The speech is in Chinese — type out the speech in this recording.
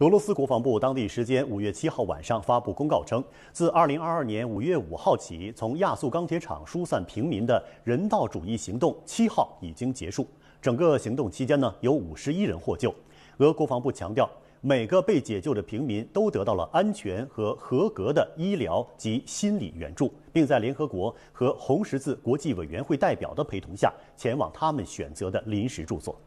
俄罗斯国防部当地时间五月七号晚上发布公告称，自二零二二年五月五号起，从亚速钢铁厂疏散平民的人道主义行动七号已经结束。整个行动期间呢，有五十一人获救。俄国防部强调，每个被解救的平民都得到了安全和合格的医疗及心理援助，并在联合国和红十字国际委员会代表的陪同下前往他们选择的临时住所。